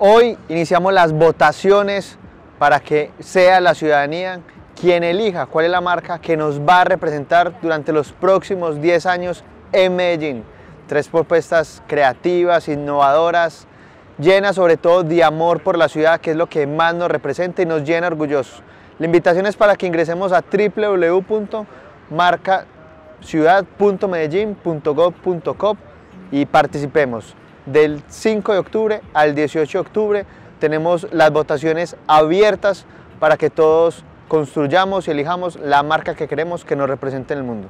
Hoy iniciamos las votaciones para que sea la ciudadanía quien elija cuál es la marca que nos va a representar durante los próximos 10 años en Medellín. Tres propuestas creativas, innovadoras, llenas sobre todo de amor por la ciudad, que es lo que más nos representa y nos llena orgullosos. La invitación es para que ingresemos a www.marcaciudad.medellin.gov.co y participemos. Del 5 de octubre al 18 de octubre tenemos las votaciones abiertas para que todos construyamos y elijamos la marca que queremos que nos represente en el mundo.